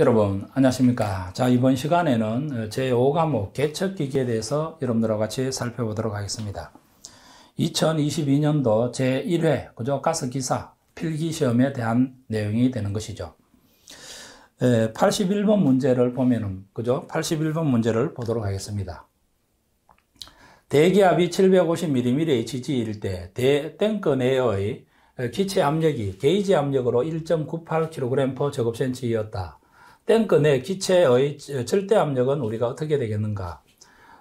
여러분 안녕하십니까 자 이번 시간에는 제5과목 개척기기에 대해서 여러분들과 같이 살펴보도록 하겠습니다 2022년도 제1회 그죠 가스기사 필기시험에 대한 내용이 되는 것이죠 81번 문제를 보면은 그죠 81번 문제를 보도록 하겠습니다 대기압이 750mmHg일 때 대, 탱크 내의 기체 압력이 게이지 압력으로 1.98kg/제곱센치였다 땡끈의 기체의 절대 압력은 우리가 어떻게 되겠는가?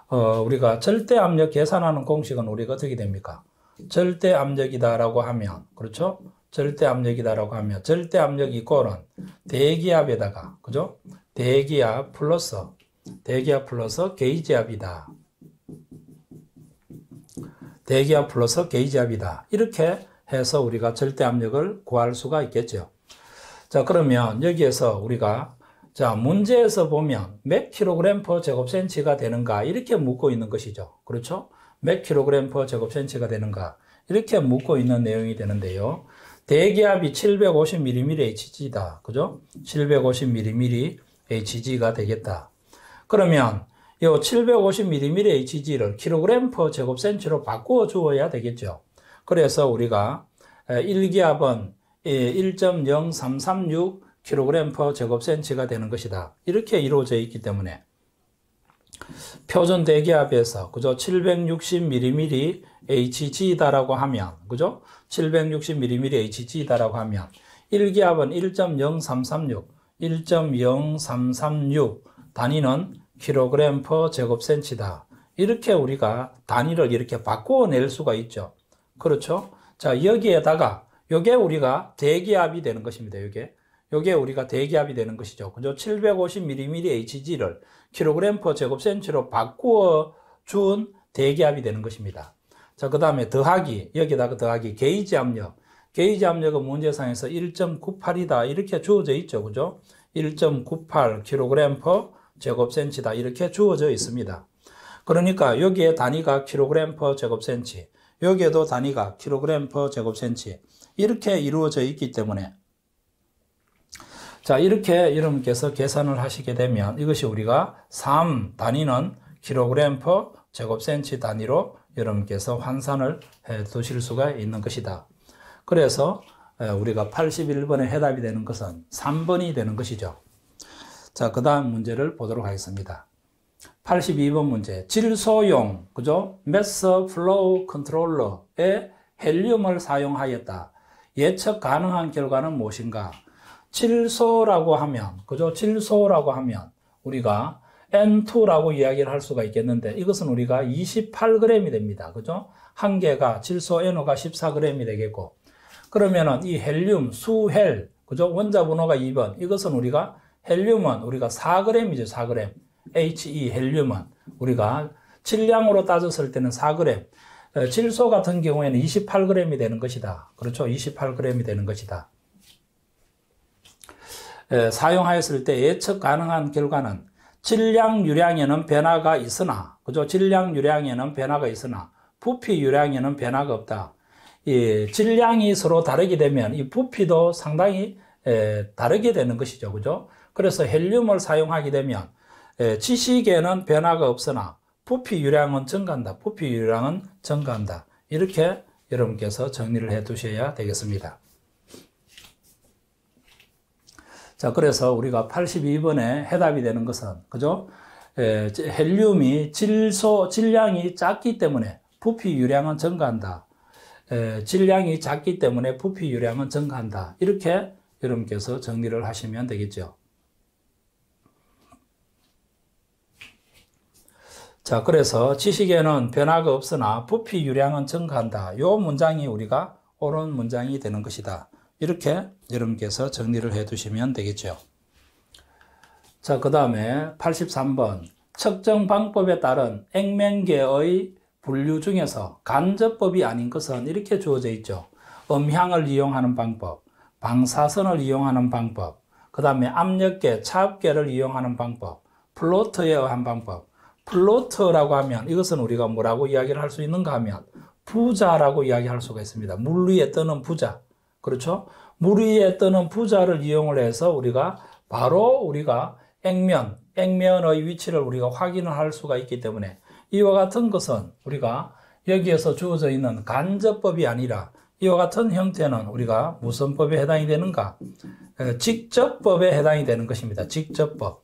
어, 우리가 절대 압력 계산하는 공식은 우리가 어떻게 됩니까? 절대 압력이다라고 하면, 그렇죠? 절대 압력이다라고 하면, 절대 압력 이꼴은 대기압에다가, 그죠? 대기압 플러스, 대기압 플러스 게이지압이다. 대기압 플러스 게이지압이다. 이렇게 해서 우리가 절대 압력을 구할 수가 있겠죠. 자, 그러면 여기에서 우리가 자, 문제에서 보면 몇 킬로그램 퍼 제곱센치가 되는가 이렇게 묻고 있는 것이죠. 그렇죠? 몇 킬로그램 퍼 제곱센치가 되는가 이렇게 묻고 있는 내용이 되는데요. 대기압이 750mmHg다. 그죠? 750mmHg가 되겠다. 그러면 이 750mmHg를 킬로그램 퍼 제곱센치로 바꾸어 주어야 되겠죠. 그래서 우리가 1기압은 1.0336 kgf 제곱센치가 되는 것이다. 이렇게 이루어져 있기 때문에 표준 대기압에서 그죠 760mm Hg다라고 하면 그죠 760mm Hg다라고 하면 1기압은 1.0336 1.0336 단위는 kgf 제곱센치다. 이렇게 우리가 단위를 이렇게 바꾸어 낼 수가 있죠. 그렇죠? 자, 여기에다가 요게 우리가 대기압이 되는 것입니다. 요게 여기에 우리가 대기압이 되는 것이죠. 그죠? 750mm Hg를 k g 그 제곱 센치로 바꾸어 준 대기압이 되는 것입니다. 자, 그 다음에 더하기, 여기다가 더하기 게이지 압력. 게이지 압력은 문제상에서 1.98이다. 이렇게 주어져 있죠. 그죠? 1.98 kg 그램퍼 제곱 센치다. 이렇게 주어져 있습니다. 그러니까 여기에 단위가 kg 그램퍼 제곱 센치, 여기에도 단위가 kg 그램퍼 제곱 센치, 이렇게 이루어져 있기 때문에 자, 이렇게 여러분께서 계산을 하시게 되면 이것이 우리가 3 단위는 킬로그램 p 제곱센치 단위로 여러분께서 환산을 해 두실 수가 있는 것이다. 그래서 우리가 8 1번에 해답이 되는 것은 3번이 되는 것이죠. 자, 그 다음 문제를 보도록 하겠습니다. 82번 문제. 질소용, 그죠? 메스 플로우 컨트롤러에 헬륨을 사용하였다. 예측 가능한 결과는 무엇인가? 질소라고 하면, 그죠? 질소라고 하면 우리가 N2라고 이야기를 할 수가 있겠는데 이것은 우리가 28g이 됩니다. 그죠? 한 개가 질소 NO가 14g이 되겠고 그러면은 이 헬륨, 수헬, 그죠? 원자 번호가 2번. 이것은 우리가 헬륨은 우리가 4g이죠. 4g. He 헬륨은 우리가 질량으로 따졌을 때는 4g. 질소 어, 같은 경우에는 28g이 되는 것이다. 그렇죠? 28g이 되는 것이다. 사용하였을 때 예측 가능한 결과는 질량 유량에는 변화가 있으나 그죠? 질량 유량에는 변화가 있으나 부피 유량에는 변화가 없다. 이 질량이 서로 다르게 되면 이 부피도 상당히 에, 다르게 되는 것이죠. 그죠? 그래서 헬륨을 사용하게 되면 에, 지식에는 변화가 없으나 부피 유량은 증가한다. 부피 유량은 증가한다. 이렇게 여러분께서 정리를 해 두셔야 되겠습니다. 자, 그래서 우리가 82번에 해답이 되는 것은, 그죠? 에, 예, 헬륨이 질소, 질량이 작기 때문에 부피 유량은 증가한다. 에, 예, 질량이 작기 때문에 부피 유량은 증가한다. 이렇게 여러분께서 정리를 하시면 되겠죠. 자, 그래서 지식에는 변화가 없으나 부피 유량은 증가한다. 요 문장이 우리가 옳은 문장이 되는 것이다. 이렇게 여러분께서 정리를 해 두시면 되겠죠. 자, 그 다음에 83번. 측정 방법에 따른 액면계의 분류 중에서 간접법이 아닌 것은 이렇게 주어져 있죠. 음향을 이용하는 방법, 방사선을 이용하는 방법, 그 다음에 압력계, 차압계를 이용하는 방법, 플로터에 의한 방법. 플로터라고 하면 이것은 우리가 뭐라고 이야기를 할 수 있는가 하면 부자라고 이야기할 수가 있습니다. 물 위에 뜨는 부자. 그렇죠? 물 위에 뜨는 부자를 이용을 해서 우리가 바로 우리가 액면, 액면의 위치를 우리가 확인을 할 수가 있기 때문에 이와 같은 것은 우리가 여기에서 주어져 있는 간접법이 아니라 이와 같은 형태는 우리가 무슨 법에 해당이 되는가? 직접법에 해당이 되는 것입니다. 직접법.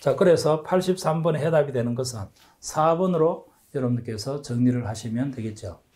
자, 그래서 83번에 해답이 되는 것은 4번으로 여러분들께서 정리를 하시면 되겠죠.